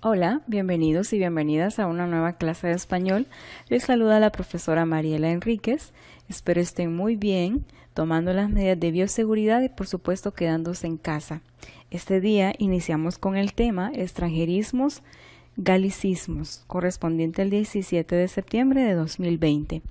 Hola, bienvenidos y bienvenidas a una nueva clase de español. Les saluda la profesora Mariela Enríquez. Espero estén muy bien, tomando las medidas de bioseguridad y por supuesto quedándose en casa. Este día iniciamos con el tema extranjerismos, galicismos, correspondiente al 17 de septiembre de 2020.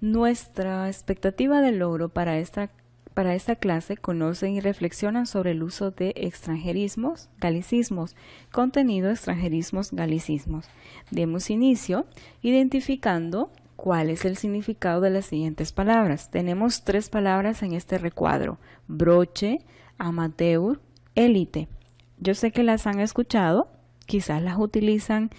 Nuestra expectativa de logro para esta para esta clase conocen y reflexionan sobre el uso de extranjerismos, galicismos, contenido extranjerismos, galicismos. Demos inicio identificando cuál es el significado de las siguientes palabras. Tenemos tres palabras en este recuadro, broche, amateur, élite. Yo sé que las han escuchado, quizás las utilizan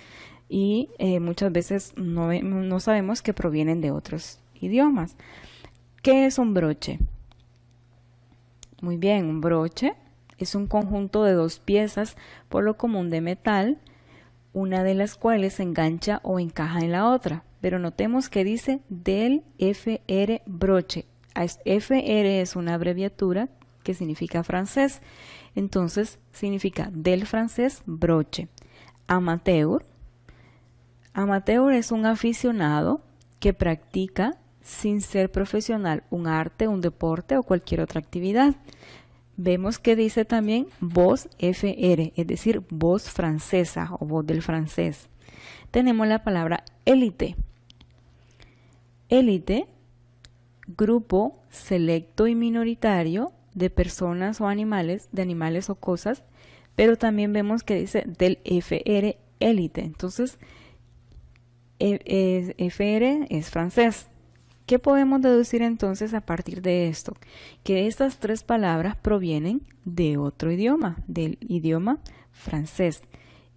y eh, muchas veces no sabemos que provienen de otros idiomas. ¿Qué es un broche? Muy bien, broche es un conjunto de dos piezas por lo común de metal, una de las cuales se engancha o encaja en la otra. Pero notemos que dice del FR broche. FR es una abreviatura que significa francés. Entonces significa del francés broche. Amateur. Amateur es un aficionado que practica sin ser profesional un arte, un deporte o cualquier otra actividad. Vemos que dice también voz FR, es decir, voz francesa o voz del francés. Tenemos la palabra élite. Élite, grupo selecto y minoritario de personas o animales, de animales o cosas, pero también vemos que dice del FR élite. Entonces, e, FR es francés, ¿Qué podemos deducir entonces a partir de esto? Que estas tres palabras provienen de otro idioma, del idioma francés.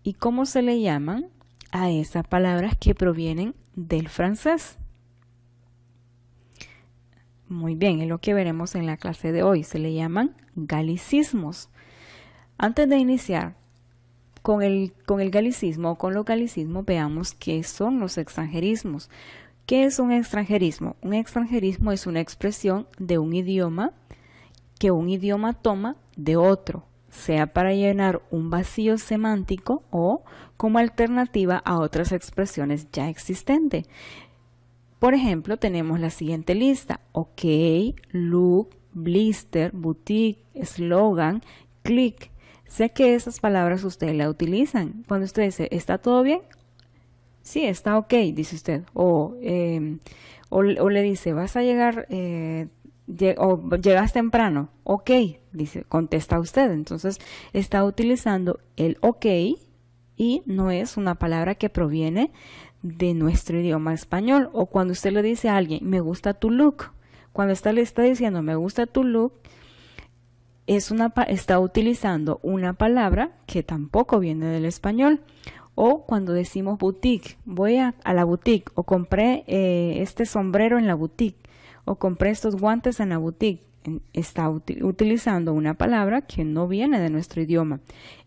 ¿Y cómo se le llaman a esas palabras que provienen del francés? Muy bien, es lo que veremos en la clase de hoy. Se le llaman galicismos. Antes de iniciar con el, con el galicismo o con los galicismo, veamos qué son los extranjerismos. ¿Qué es un extranjerismo? Un extranjerismo es una expresión de un idioma que un idioma toma de otro, sea para llenar un vacío semántico o como alternativa a otras expresiones ya existentes. Por ejemplo, tenemos la siguiente lista, ok, look, blister, boutique, slogan, click. Sé que esas palabras ustedes la utilizan. Cuando usted dice, ¿está todo bien? sí, está ok, dice usted. Em, o, o, le dice, vas a llegar, eh, o llegas temprano, ok, dice, contesta usted. Entonces está utilizando el ok y no es una palabra que proviene de nuestro idioma español. O cuando usted le dice a alguien, me gusta tu look. Cuando usted le está diciendo, me gusta tu look, es una, está utilizando una palabra que tampoco viene del español. O cuando decimos boutique, voy a, la boutique o compré eh, este sombrero en la boutique o compré estos guantes en la boutique. Está utilizando una palabra que no viene de nuestro idioma.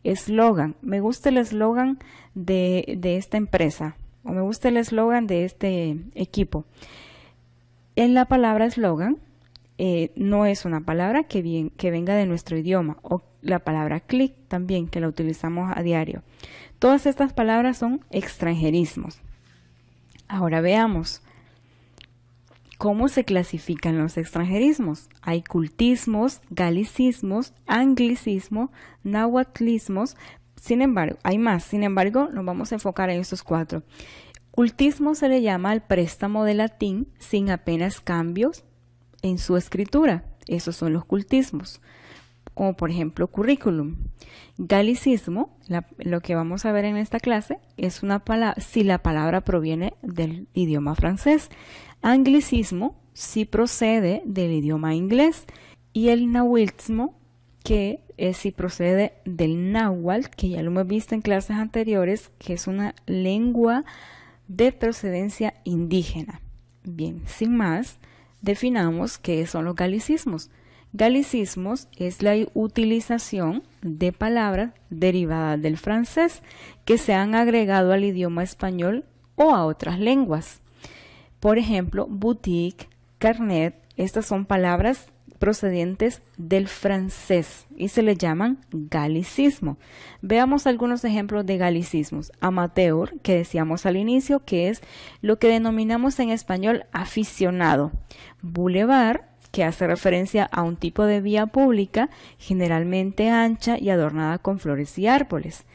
Eslogan. Me gusta el eslogan de, de esta empresa o me gusta el eslogan de este equipo. En la palabra eslogan eh, no es una palabra que, que venga de nuestro idioma, o la palabra click también, que la utilizamos a diario. Todas estas palabras son extranjerismos. Ahora veamos cómo se clasifican los extranjerismos. Hay cultismos, galicismos, anglicismo, nahuatlismos. Sin embargo, hay más. Sin embargo, nos vamos a enfocar en estos cuatro. Cultismo se le llama al préstamo de latín sin apenas cambios, en su escritura. Esos son los cultismos, como por ejemplo currículum. Galicismo, lo que vamos a ver en esta clase, es una palabra, si la palabra proviene del idioma francés. Anglicismo, si procede del idioma inglés. Y el nahuiltismo, que es si procede del náhuatl, que ya lo hemos visto en clases anteriores, que es una lengua de procedencia indígena. Bien, sin más, definamos qué son los galicismos. Galicismos es la utilización de palabras derivadas del francés que se han agregado al idioma español o a otras lenguas. Por ejemplo, boutique, carnet, estas son palabras procedientes del francés y se le llaman galicismo. Veamos algunos ejemplos de galicismos. Amateur, que decíamos al inicio, que es lo que denominamos en español aficionado. Boulevard, que hace referencia a un tipo de vía pública generalmente ancha y adornada con flores y árboles.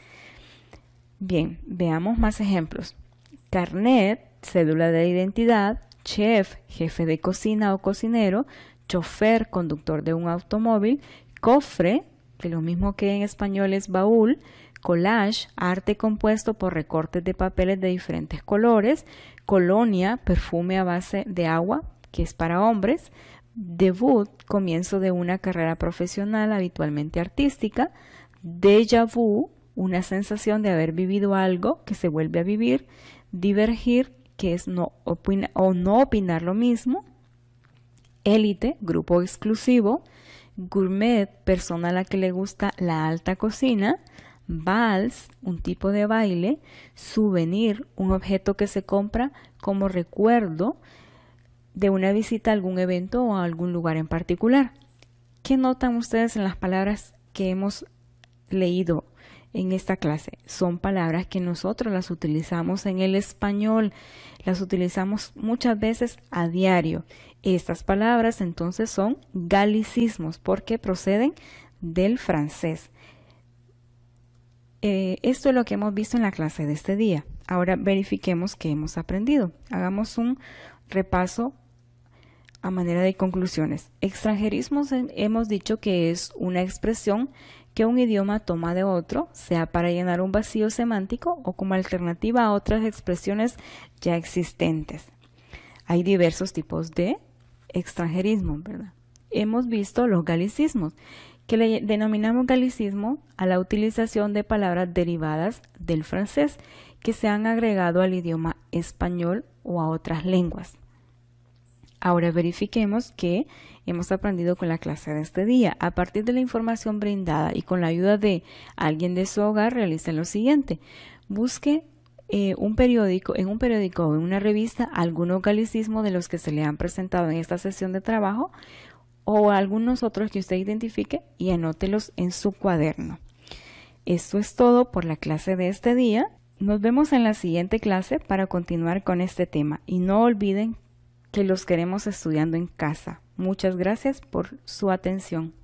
Bien, veamos más ejemplos. Carnet, cédula de identidad, chef, jefe de cocina o cocinero, chofer, conductor de un automóvil, cofre, que lo mismo que en español es baúl, collage, arte compuesto por recortes de papeles de diferentes colores, colonia, perfume a base de agua, que es para hombres, debut, comienzo de una carrera profesional habitualmente artística, déjà vu, una sensación de haber vivido algo que se vuelve a vivir, divergir, que es no o no opinar lo mismo, élite, grupo exclusivo, gourmet, persona a la que le gusta la alta cocina, vals, un tipo de baile, souvenir, un objeto que se compra como recuerdo de una visita a algún evento o a algún lugar en particular. ¿Qué notan ustedes en las palabras que hemos leído en esta clase. Son palabras que nosotros las utilizamos en el español, las utilizamos muchas veces a diario. Estas palabras entonces son galicismos porque proceden del francés. Eh, esto es lo que hemos visto en la clase de este día. Ahora verifiquemos que hemos aprendido. Hagamos un repaso a manera de conclusiones. Extranjerismos eh, hemos dicho que es una expresión que un idioma toma de otro, sea para llenar un vacío semántico o como alternativa a otras expresiones ya existentes. Hay diversos tipos de extranjerismo, ¿verdad? Hemos visto los galicismos, que le denominamos galicismo a la utilización de palabras derivadas del francés que se han agregado al idioma español o a otras lenguas. Ahora verifiquemos que hemos aprendido con la clase de este día. A partir de la información brindada y con la ayuda de alguien de su hogar, realicen lo siguiente. Busque eh, un periódico, en un periódico o en una revista algún localismo de los que se le han presentado en esta sesión de trabajo o algunos otros que usted identifique y anótelos en su cuaderno. Esto es todo por la clase de este día. Nos vemos en la siguiente clase para continuar con este tema y no olviden que los queremos estudiando en casa. Muchas gracias por su atención.